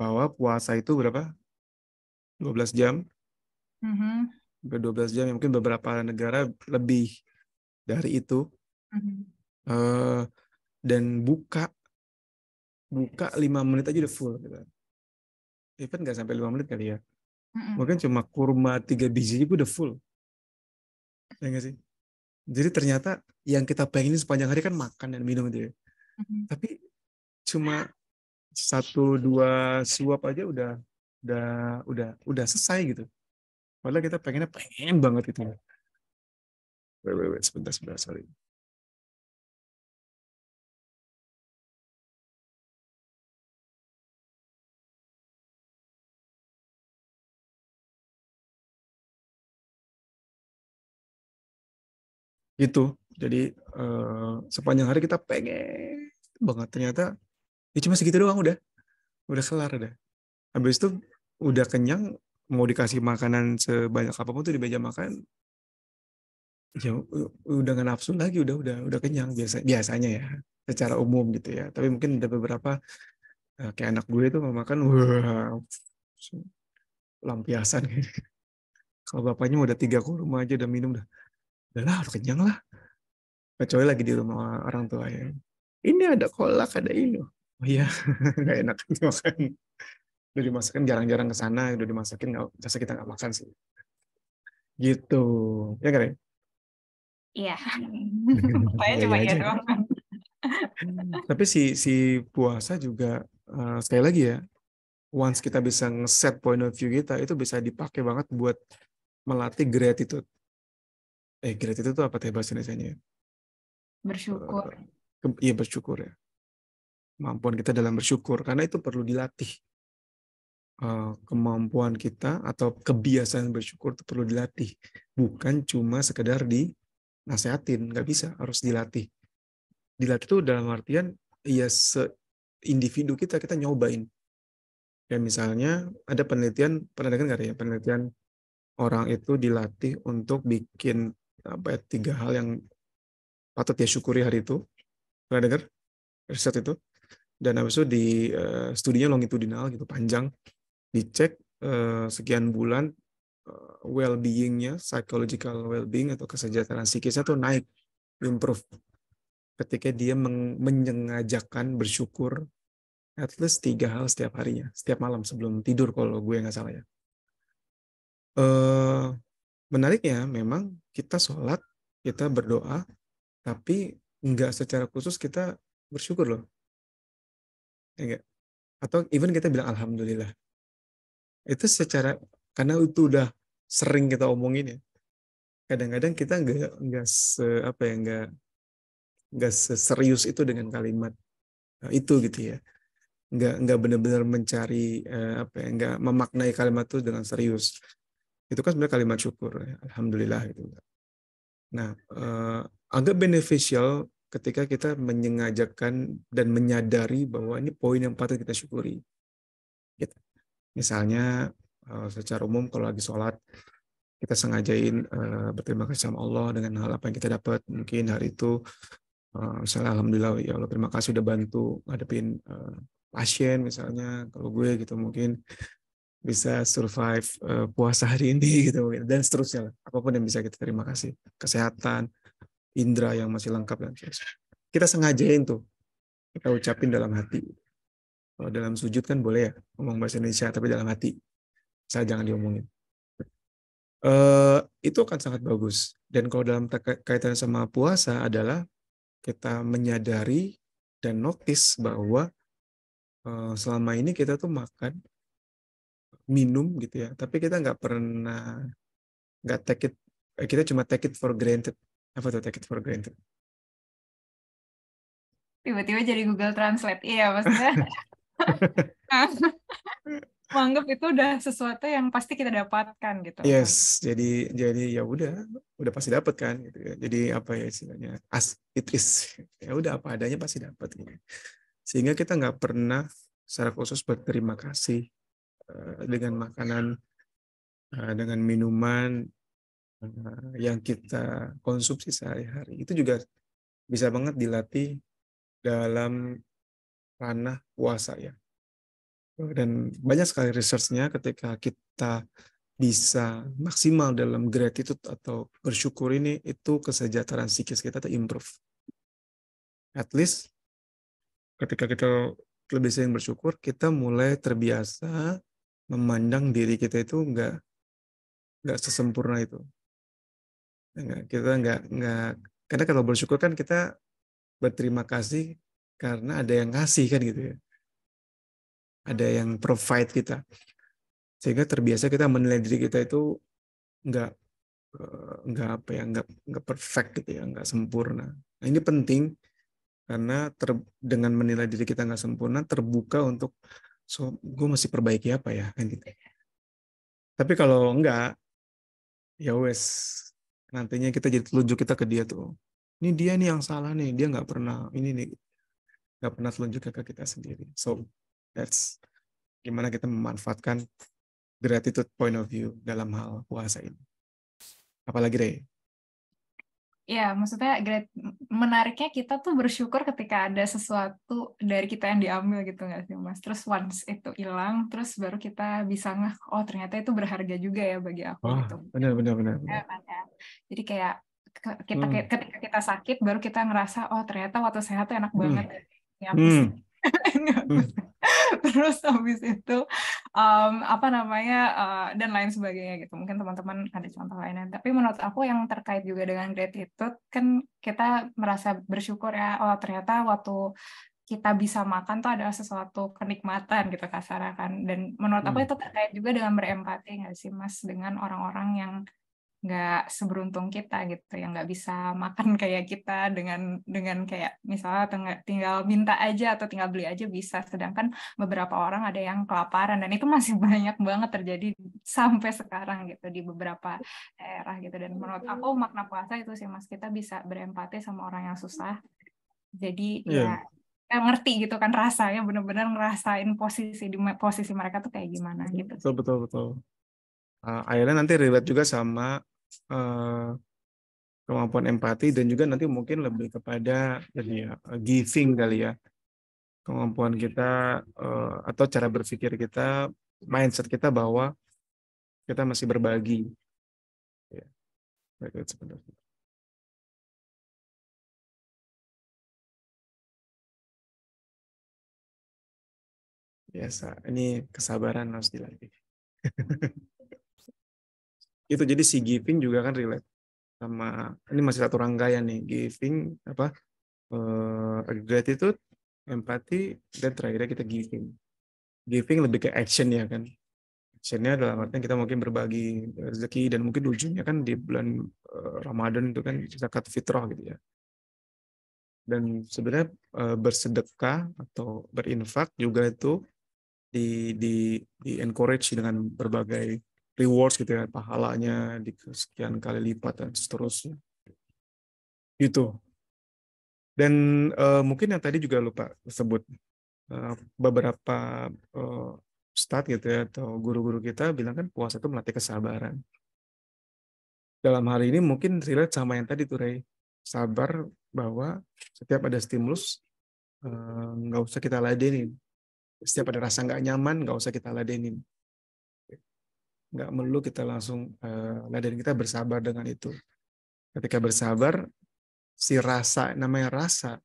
bahwa puasa itu berapa 12 jam mm-hmm. 12 jam ya, mungkin beberapa negara lebih dari itu mm-hmm. dan buka buka lima menit aja udah full gitu even nggak sampai lima menit kali ya mm-hmm. mungkin cuma kurma tiga biji itu udah full ya gak sih jadi ternyata yang kita pengen sepanjang hari kan makan dan minum aja, gitu ya mm-hmm. tapi cuma satu dua suap aja udah udah udah udah selesai gitu padahal kita pengennya pengen banget gitu wait, wait, wait, sebentar sebentar sorry gitu jadi uh, sepanjang hari kita pengen banget ternyata ya cuma segitu doang udah udah kelar udah habis itu udah kenyang mau dikasih makanan sebanyak apapun tuh di meja makan ya udah nggak nafsu lagi udah udah udah kenyang biasa biasanya ya secara umum gitu ya tapi mungkin ada beberapa eh, kayak anak gue itu mau makan wah lampiasan kalau bapaknya udah tiga kurma aja udah minum udah lah udah kenyang lah kecuali lagi di rumah orang tua ya ini ada kolak ada ini oh iya nggak enak dimakan udah dimasakin jarang-jarang ke sana udah dimasakin nggak jasa kita nggak makan sih gitu ya kan iya saya ya, cuma ya iya doang tapi si si puasa juga uh, sekali lagi ya once kita bisa ngeset point of view kita itu bisa dipakai banget buat melatih gratitude eh gratitude itu apa teh bahasa Indonesia-nya? Bersyukur. Eh, iya bersyukur ya. Kemampuan kita dalam bersyukur karena itu perlu dilatih. Eh, kemampuan kita atau kebiasaan bersyukur itu perlu dilatih, bukan cuma sekedar di nasehatin nggak bisa, harus dilatih. Dilatih itu dalam artian ya se individu kita kita nyobain. Ya misalnya ada penelitian pernah dengar ya penelitian orang itu dilatih untuk bikin apa ya, tiga hal yang patut dia syukuri hari itu. Pernah dengar riset itu? Dan habis itu di uh, studinya longitudinal gitu panjang dicek uh, sekian bulan uh, well-beingnya, psychological well-being atau kesejahteraan psikisnya tuh naik, improve ketika dia menyengajakan bersyukur at least tiga hal setiap harinya, setiap malam sebelum tidur kalau gue nggak salah ya. Uh, menariknya memang kita sholat, kita berdoa, tapi nggak secara khusus kita bersyukur loh. Ya enggak? Atau even kita bilang Alhamdulillah. Itu secara, karena itu udah sering kita omongin ya. Kadang-kadang kita nggak nggak se, apa ya nggak nggak serius itu dengan kalimat eh, itu gitu ya nggak nggak benar-benar mencari eh, apa ya nggak memaknai kalimat itu dengan serius itu kan sebenarnya kalimat syukur ya. alhamdulillah gitu Nah, eh, agak beneficial ketika kita menyengajakan dan menyadari bahwa ini poin yang patut kita syukuri. Gitu. Misalnya eh, secara umum kalau lagi sholat kita sengajain uh, berterima kasih sama Allah dengan hal apa yang kita dapat mungkin hari itu uh, misalnya alhamdulillah ya Allah terima kasih sudah bantu ngadepin uh, pasien misalnya kalau gue gitu mungkin bisa survive uh, puasa hari ini gitu mungkin dan seterusnya lah. apapun yang bisa kita terima kasih kesehatan indera yang masih lengkap dan seterusnya kita sengajain tuh kita ucapin dalam hati kalau dalam sujud kan boleh ya ngomong bahasa Indonesia tapi dalam hati saya jangan diomongin uh, itu akan sangat bagus dan kalau dalam kaitan sama puasa adalah kita menyadari dan notice bahwa uh, selama ini kita tuh makan minum gitu ya tapi kita nggak pernah nggak take it eh, kita cuma take it for granted apa tuh take it for granted tiba-tiba jadi Google Translate iya maksudnya menganggap itu udah sesuatu yang pasti kita dapatkan gitu yes jadi jadi ya udah udah pasti dapat kan gitu ya. jadi apa ya istilahnya as it is ya udah apa adanya pasti dapat gitu. Ya. sehingga kita nggak pernah secara khusus berterima kasih Eh, dengan makanan, eh, dengan minuman eh, yang kita konsumsi sehari-hari. Itu juga bisa banget dilatih dalam ranah puasa ya. Dan banyak sekali researchnya ketika kita bisa maksimal dalam gratitude atau bersyukur ini itu kesejahteraan psikis kita terimprove. At least ketika kita lebih sering bersyukur, kita mulai terbiasa memandang diri kita itu nggak nggak sesempurna itu enggak, ya kita nggak nggak karena kalau bersyukur kan kita berterima kasih karena ada yang ngasih kan gitu ya ada yang provide kita sehingga terbiasa kita menilai diri kita itu nggak eh, nggak apa ya nggak nggak perfect gitu ya nggak sempurna nah, ini penting karena ter, dengan menilai diri kita nggak sempurna terbuka untuk so gue masih perbaiki apa ya kan gitu iya. tapi kalau enggak ya wes nantinya kita jadi telunjuk kita ke dia tuh ini dia nih yang salah nih dia nggak pernah ini nih nggak pernah telunjuk ke kita sendiri so that's gimana kita memanfaatkan gratitude point of view dalam hal puasa ini apalagi deh ya maksudnya menariknya kita tuh bersyukur ketika ada sesuatu dari kita yang diambil gitu nggak sih mas terus once itu hilang terus baru kita bisa ngeh oh ternyata itu berharga juga ya bagi aku oh, gitu benar benar benar, benar. Iya kan, ya, jadi kayak kita hmm. ketika kita sakit baru kita ngerasa oh ternyata waktu sehat tuh enak hmm. banget ya, hmm. ya hmm. terus habis itu um, apa namanya uh, dan lain sebagainya gitu mungkin teman-teman ada contoh lainnya tapi menurut aku yang terkait juga dengan gratitude kan kita merasa bersyukur ya oh ternyata waktu kita bisa makan tuh adalah sesuatu kenikmatan gitu kasarakan dan menurut hmm. aku itu terkait juga dengan berempati nggak sih mas dengan orang-orang yang nggak seberuntung kita gitu yang nggak bisa makan kayak kita dengan dengan kayak misalnya tinggal minta aja atau tinggal beli aja bisa sedangkan beberapa orang ada yang kelaparan dan itu masih banyak banget terjadi sampai sekarang gitu di beberapa daerah gitu dan menurut aku makna puasa itu sih mas kita bisa berempati sama orang yang susah jadi yeah. ya eh, ngerti gitu kan rasanya benar-benar ngerasain posisi di posisi mereka tuh kayak gimana gitu. Betul betul betul uh, akhirnya nanti relate juga sama uh, kemampuan empati dan juga nanti mungkin lebih kepada ini ya giving kali ya kemampuan kita uh, atau cara berpikir kita mindset kita bahwa kita masih berbagi ya baik gitu sebenarnya biasa ini kesabaran harus dilatih itu jadi si giving juga kan relate sama ini masih satu rangkaian nih giving apa uh, gratitude empati dan terakhirnya kita giving giving lebih ke action ya kan actionnya adalah artinya kita mungkin berbagi rezeki dan mungkin ujungnya kan di bulan uh, Ramadan itu kan zakat fitrah gitu ya dan sebenarnya uh, bersedekah atau berinfak juga itu di di di encourage dengan berbagai rewards gitu ya, pahalanya di sekian kali lipat dan seterusnya. Gitu. Dan uh, mungkin yang tadi juga lupa sebut uh, beberapa uh, stat gitu ya atau guru-guru kita bilang kan puasa itu melatih kesabaran. Dalam hari ini mungkin relate sama yang tadi tuh Ray, sabar bahwa setiap ada stimulus nggak uh, usah kita ladenin. Setiap ada rasa nggak nyaman nggak usah kita ladenin nggak perlu kita langsung uh, eh, dan kita bersabar dengan itu. Ketika bersabar, si rasa namanya rasa,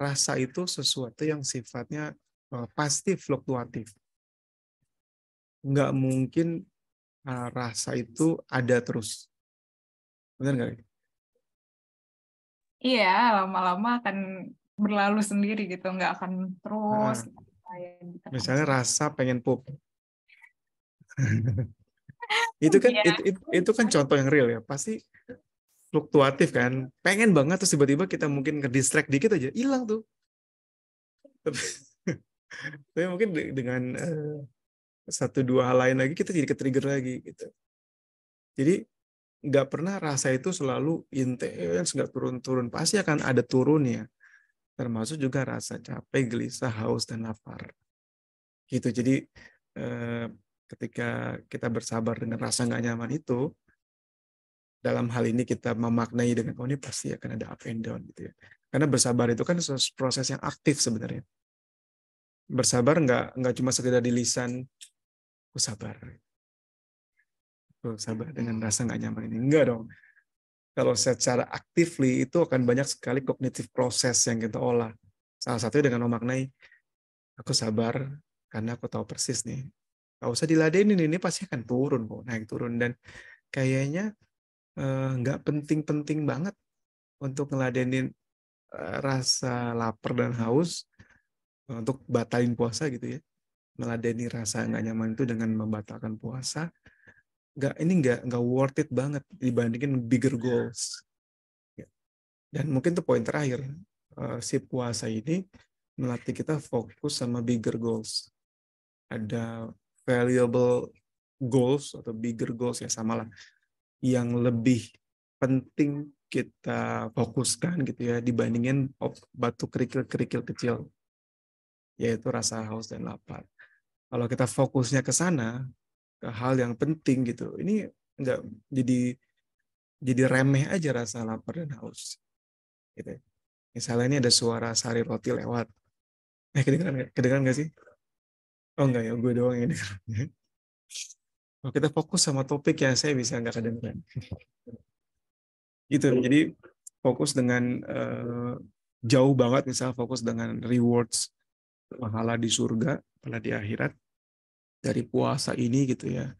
rasa itu sesuatu yang sifatnya uh, pasti fluktuatif. Nggak mungkin uh, rasa itu ada terus. Benar nggak? Iya, lama-lama akan berlalu sendiri gitu, nggak akan terus. Nah, misalnya rasa pengen pup. itu kan yeah. itu, itu, itu kan contoh yang real ya pasti fluktuatif kan pengen banget terus tiba-tiba kita mungkin ngedistract dikit aja hilang tuh tapi, mungkin dengan uh, satu dua hal lain lagi kita jadi ke trigger lagi gitu jadi nggak pernah rasa itu selalu intens nggak turun-turun pasti akan ada turunnya termasuk juga rasa capek gelisah haus dan lapar gitu jadi eh, ketika kita bersabar dengan rasa nggak nyaman itu, dalam hal ini kita memaknai dengan oh ini pasti akan ada up and down gitu ya. Karena bersabar itu kan proses yang aktif sebenarnya. Bersabar nggak nggak cuma sekedar di lisan, aku sabar. Aku sabar dengan rasa nggak nyaman ini. Enggak dong. Kalau secara actively itu akan banyak sekali kognitif proses yang kita olah. Salah satunya dengan memaknai, aku sabar karena aku tahu persis nih nggak usah diladenin ini pasti akan turun kok naik turun dan kayaknya nggak eh, nggak penting-penting banget untuk ngeladenin uh, rasa lapar dan haus eh, untuk batalin puasa gitu ya meladeni rasa nggak nyaman itu dengan membatalkan puasa nggak ini nggak nggak worth it banget dibandingin bigger goals ya. dan mungkin tuh poin terakhir uh, si puasa ini melatih kita fokus sama bigger goals ada valuable goals atau bigger goals ya samalah yang lebih penting kita fokuskan gitu ya dibandingin batu kerikil-kerikil kecil yaitu rasa haus dan lapar. Kalau kita fokusnya ke sana ke hal yang penting gitu, ini enggak jadi jadi remeh aja rasa lapar dan haus. Gitu. Ya. Misalnya ini ada suara sari roti lewat. Eh kedengeran kedengeran nggak sih? Oh enggak ya, gue doang ini. oh, kita fokus sama topik yang saya bisa nggak kedengeran. gitu, jadi fokus dengan uh, jauh banget misalnya fokus dengan rewards pahala di surga, pahala di akhirat dari puasa ini gitu ya.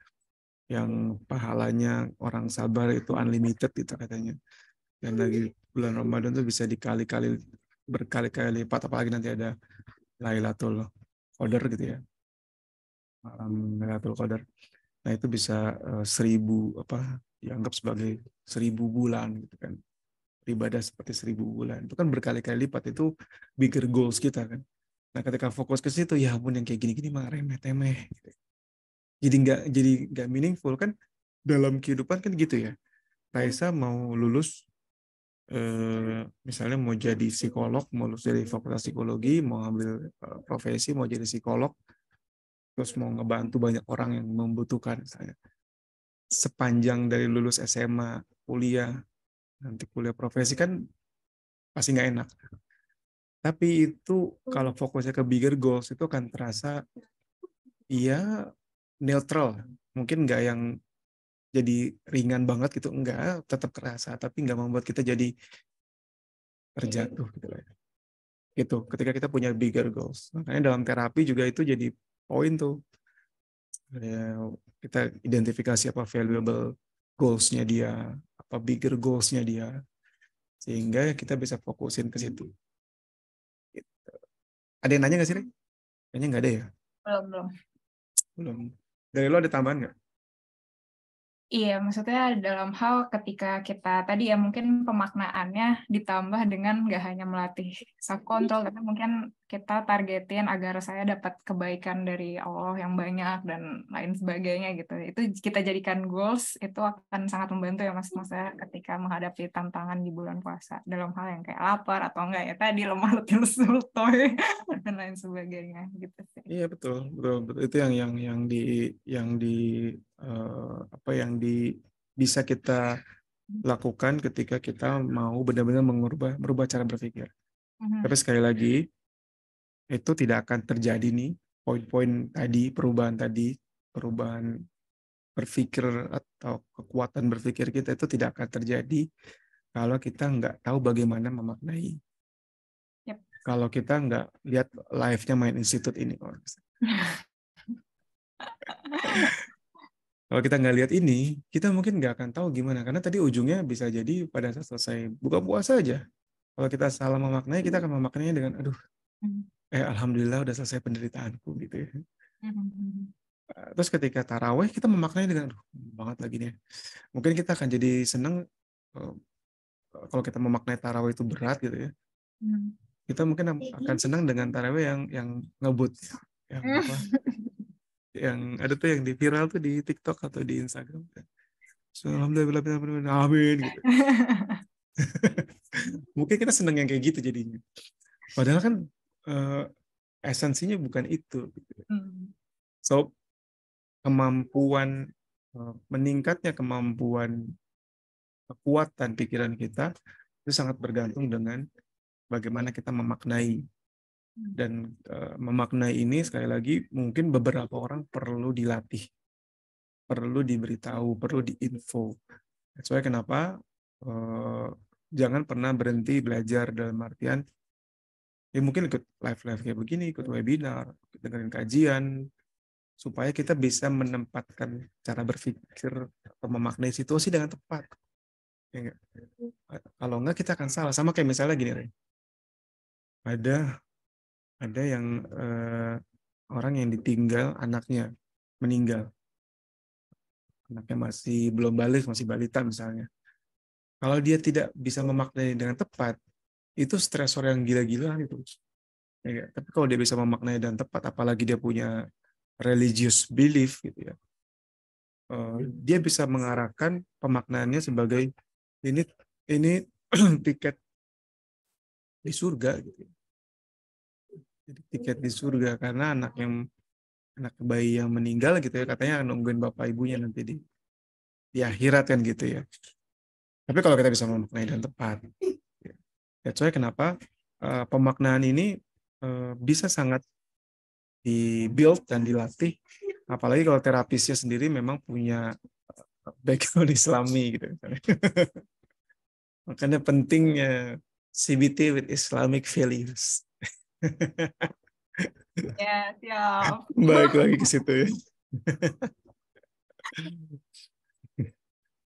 Yang pahalanya orang sabar itu unlimited gitu katanya. Dan lagi bulan Ramadan tuh bisa dikali-kali berkali-kali lipat apalagi nanti ada Lailatul Qadar gitu ya malam Lailatul Qadar. Nah itu bisa uh, seribu apa dianggap sebagai seribu bulan gitu kan ibadah seperti seribu bulan itu kan berkali-kali lipat itu bigger goals kita kan nah ketika fokus ke situ ya pun yang kayak gini-gini mah remeh temeh gitu. jadi nggak jadi nggak meaningful kan dalam kehidupan kan gitu ya Raisa mau lulus eh, misalnya mau jadi psikolog mau lulus dari fakultas psikologi mau ambil eh, profesi mau jadi psikolog terus mau ngebantu banyak orang yang membutuhkan saya sepanjang dari lulus SMA kuliah nanti kuliah profesi kan pasti nggak enak tapi itu kalau fokusnya ke bigger goals itu akan terasa iya neutral mungkin nggak yang jadi ringan banget gitu enggak tetap kerasa tapi nggak membuat kita jadi terjatuh gitu ya. gitu ketika kita punya bigger goals makanya dalam terapi juga itu jadi poin tuh ya, kita identifikasi apa valuable goalsnya dia apa bigger goalsnya dia sehingga kita bisa fokusin ke situ ada yang nanya nggak sih Nanya kayaknya nggak ada ya belum belum belum dari lo ada tambahan nggak Iya, maksudnya dalam hal ketika kita tadi ya mungkin pemaknaannya ditambah dengan nggak hanya melatih self control, tapi mungkin kita targetin agar saya dapat kebaikan dari Allah yang banyak dan lain sebagainya gitu. Itu kita jadikan goals itu akan sangat membantu ya Mas Mas ya, ketika menghadapi tantangan di bulan puasa dalam hal yang kayak lapar atau enggak ya tadi lemah letih sultoy dan lain sebagainya gitu sih. Iya betul, betul, betul. Itu yang yang yang di yang di uh, apa yang di bisa kita lakukan ketika kita mau benar-benar mengubah merubah cara berpikir. Mm-hmm. Tapi sekali lagi itu tidak akan terjadi nih poin-poin tadi perubahan tadi perubahan berpikir atau kekuatan berpikir kita itu tidak akan terjadi kalau kita nggak tahu bagaimana memaknai yep. kalau kita nggak lihat live-nya main institut ini kalau kita nggak lihat ini kita mungkin nggak akan tahu gimana karena tadi ujungnya bisa jadi pada saat selesai buka puasa aja kalau kita salah memaknai kita akan memaknainya dengan aduh hmm eh alhamdulillah udah selesai penderitaanku gitu ya. Mm-hmm. Eh, terus ketika taraweh kita memaknai dengan aduh banget lagi nih. Mungkin kita akan jadi senang eh, kalau kita memaknai taraweh itu berat gitu ya. Mm-hmm. Kita mungkin iya. akan senang dengan taraweh yang yang ngebut yang mm. apa? yang ada tuh yang di viral tuh di TikTok atau di Instagram. Kan. So, iya. alhamdulillah amin gitu. mungkin kita senang yang kayak gitu jadinya. Padahal kan uh, esensinya bukan itu. Gitu. Hmm. So kemampuan uh, meningkatnya kemampuan kekuatan pikiran kita itu sangat bergantung dengan bagaimana kita memaknai hmm. dan uh, memaknai ini sekali lagi mungkin beberapa orang perlu dilatih perlu diberitahu perlu diinfo sesuai kenapa uh, jangan pernah berhenti belajar dalam artian ya mungkin ikut live-live kayak begini, ikut webinar, dengerin kajian, supaya kita bisa menempatkan cara berpikir atau memaknai situasi dengan tepat. Ya enggak? Kalau enggak kita akan salah. Sama kayak misalnya gini, Ray. Ada ada yang eh, orang yang ditinggal anaknya meninggal. Anaknya masih belum balik, masih balita misalnya. Kalau dia tidak bisa memaknai dengan tepat, itu stresor yang gila-gilaan itu. Ya, tapi kalau dia bisa memaknai dan tepat, apalagi dia punya religious belief gitu ya, eh, hmm. dia bisa mengarahkan pemaknaannya sebagai ini ini tiket di surga gitu. Ya. Jadi tiket di surga karena anak yang anak bayi yang meninggal gitu ya katanya nungguin bapak ibunya nanti di di akhirat kan gitu ya. Tapi kalau kita bisa memaknai dan tepat, That's why kenapa uh, pemaknaan ini uh, bisa sangat di-build dan dilatih, apalagi kalau terapisnya sendiri memang punya eh, background Islami gitu. Makanya pentingnya CBT with Islamic values. ya, siap. Baik lagi ke situ ya.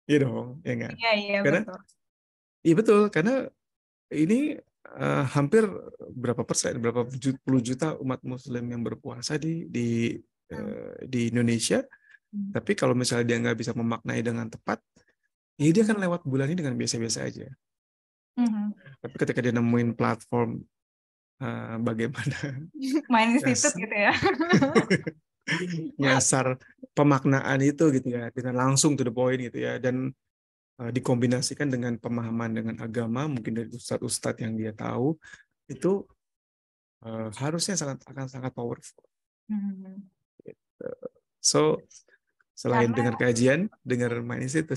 Iya dong, ya enggak? Iya, iya, betul. Iya betul, karena ini uh, hampir berapa persen, berapa puluh juta umat Muslim yang berpuasa di di uh, di Indonesia. Hmm. Tapi kalau misalnya dia nggak bisa memaknai dengan tepat, ya dia akan lewat bulan ini dengan biasa-biasa aja. Hmm. Tapi ketika dia nemuin platform uh, bagaimana main institut gitu ya. nyasar pemaknaan itu gitu ya dengan langsung to the point gitu ya dan Eh, dikombinasikan dengan pemahaman dengan agama mungkin dari ustadz-ustadz yang dia tahu itu uh, harusnya sangat akan sangat powerful. Mm-hmm. Gitu. So selain karena, dengar kajian, dengar mindset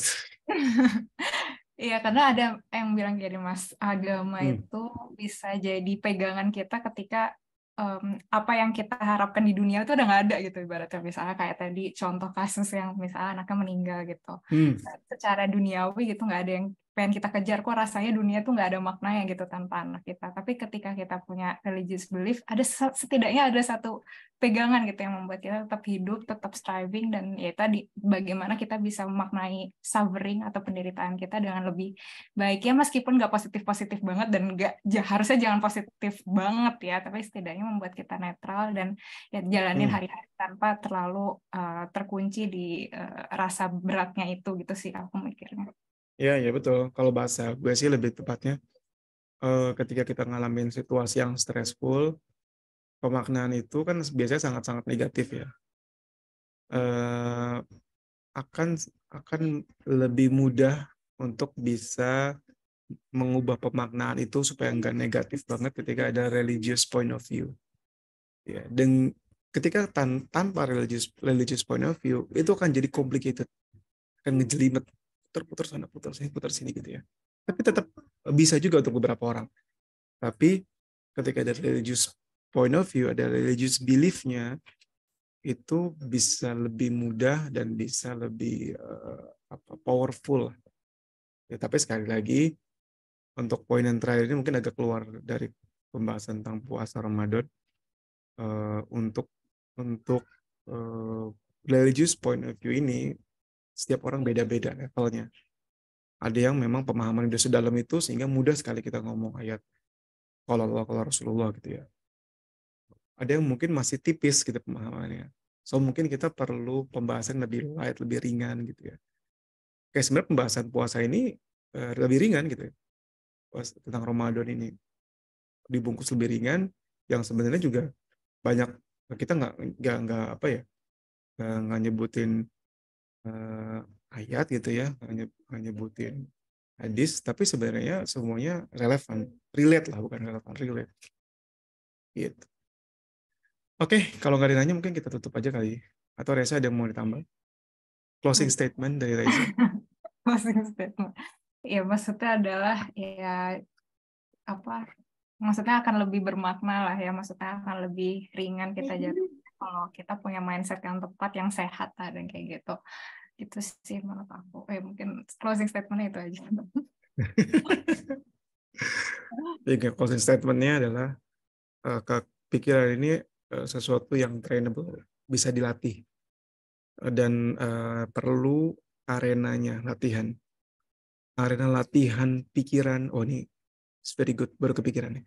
Iya karena ada yang bilang gini mas agama hmm. itu bisa jadi pegangan kita ketika um, apa yang kita harapkan di dunia itu udah nggak ada gitu ibaratnya misalnya kayak tadi contoh kasus yang misalnya anaknya meninggal gitu hmm. secara duniawi gitu nggak ada yang pengen kita kejar kok rasanya dunia tuh nggak ada maknanya gitu tanpa anak kita tapi ketika kita punya religious belief ada setidaknya ada satu pegangan gitu yang membuat kita tetap hidup tetap striving dan ya tadi bagaimana kita bisa memaknai suffering atau penderitaan kita dengan lebih baik ya meskipun nggak positif positif banget dan nggak ya, harusnya jangan positif banget ya tapi setidaknya membuat kita netral dan ya jalanin hmm. hari-hari hmm. tanpa terlalu uh, terkunci di uh, rasa beratnya itu gitu sih aku mikirnya Iya, ya betul. Kalau bahasa gue sih lebih tepatnya uh, ketika kita ngalamin situasi yang stressful, pemaknaan itu kan biasanya sangat-sangat negatif ya. Uh, akan akan lebih mudah untuk bisa mengubah pemaknaan itu supaya enggak negatif banget ketika ada religious point of view. Ya, dan ketika tan tanpa religious religious point of view itu akan jadi complicated, akan ngejelimet terputar sana putar sini putar sini gitu ya tapi tetap bisa juga untuk beberapa orang tapi ketika ada religious point of view ada religious beliefnya itu bisa lebih mudah dan bisa lebih uh, apa, powerful ya tapi sekali lagi untuk poin yang terakhir ini mungkin agak keluar dari pembahasan tentang puasa Ramadan uh, untuk untuk uh, religious point of view ini setiap orang beda-beda levelnya. Ada yang memang pemahaman sudah dalam itu sehingga mudah sekali kita ngomong ayat kalau Allah kalau Rasulullah gitu ya. Ada yang mungkin masih tipis gitu pemahamannya. So mungkin kita perlu pembahasan lebih light, lebih ringan gitu ya. Oke, sebenarnya pembahasan puasa ini uh, lebih ringan gitu ya. Tentang Ramadan ini dibungkus lebih ringan yang sebenarnya juga banyak kita nggak nggak apa ya nggak nyebutin Eh, ayat gitu ya hanya hmm. butin hadis tapi sebenarnya semuanya relevan relate lah bukan relevan relate gitu oke kalau nggak ditanya mungkin kita tutup aja kali atau Reza ada yang mau ditambah closing hmm. statement dari Reza closing statement ya maksudnya adalah ya apa maksudnya akan lebih bermakna lah ya maksudnya akan lebih ringan kita jadi kalau kita punya mindset yang tepat yang sehat lah, dan kayak gitu itu sih menurut aku eh mungkin closing statement itu aja Jadi closing statementnya adalah uh, eh, kepikiran ini eh, sesuatu yang trainable bisa dilatih eh, dan perlu arenanya latihan arena latihan pikiran oh ini very good baru kepikiran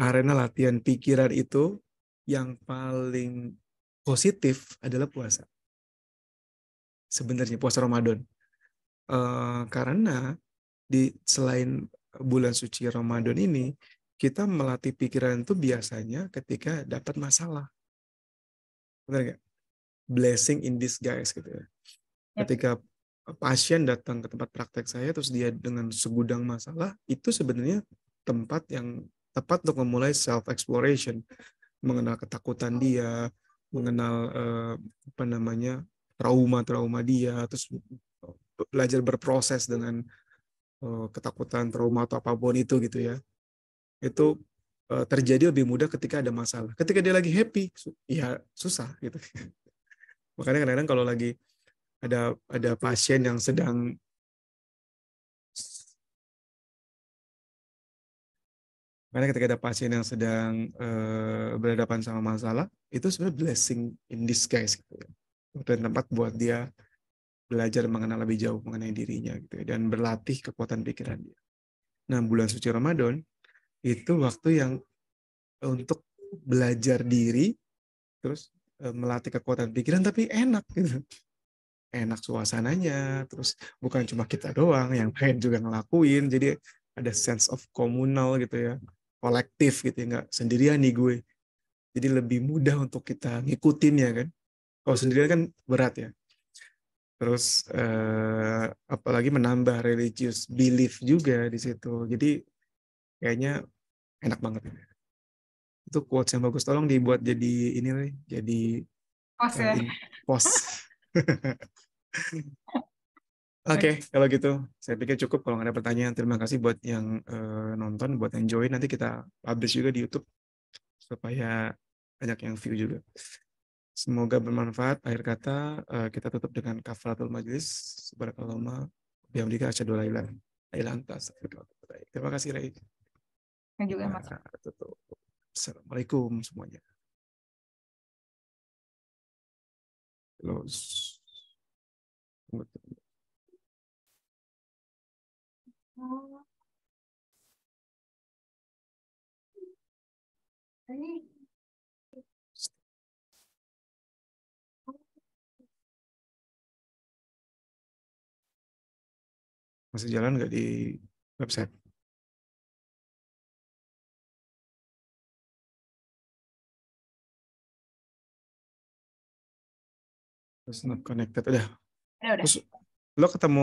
arena latihan pikiran itu yang paling positif adalah puasa. Sebenarnya puasa Ramadan. Uh, karena di selain bulan suci Ramadan ini, kita melatih pikiran itu biasanya ketika dapat masalah. Benar nggak? Blessing in disguise gitu ya. Ketika pasien datang ke tempat praktek saya terus dia dengan segudang masalah, itu sebenarnya tempat yang tepat untuk memulai self exploration mengenal ketakutan dia, mengenal eh, apa namanya trauma-trauma dia, terus belajar berproses dengan eh, ketakutan, trauma atau apapun itu gitu ya. Itu eh, terjadi lebih mudah ketika ada masalah. Ketika dia lagi happy, su ya susah gitu. Makanya kadang-kadang kalau lagi ada ada pasien yang sedang Karena ketika ada pasien yang sedang uh, berhadapan sama masalah, itu sebenarnya blessing in disguise gitu ya. Dan tempat buat dia belajar mengenal lebih jauh mengenai dirinya gitu ya, dan berlatih kekuatan pikiran dia. Nah, bulan suci Ramadan itu waktu yang untuk belajar diri terus eh, melatih kekuatan pikiran tapi enak gitu. Enak suasananya, terus bukan cuma kita doang yang lain juga ngelakuin. Jadi ada sense of communal gitu ya kolektif gitu ya nggak sendirian nih gue jadi lebih mudah untuk kita ngikutin ya kan kalau sendirian kan berat ya terus eh, apalagi menambah religius belief juga di situ jadi kayaknya enak banget itu quotes yang bagus tolong dibuat jadi ini nih jadi pos ya? Eh, Oke, okay, kalau gitu saya pikir cukup kalau nggak ada pertanyaan. Terima kasih buat yang uh, nonton, buat yang join. Nanti kita publish juga di YouTube supaya banyak yang view juga. Semoga bermanfaat. Akhir kata, uh, kita tutup dengan kafaratul majlis. Subhanakallahumma bihamdika asyhadu an la ilaha Terima kasih, Rai. Dan juga Mas. Nah, Assalamualaikum semuanya. Close. masih jalan nggak di website? It's not connected. Udah. Udah, udah. Terus, lo ketemu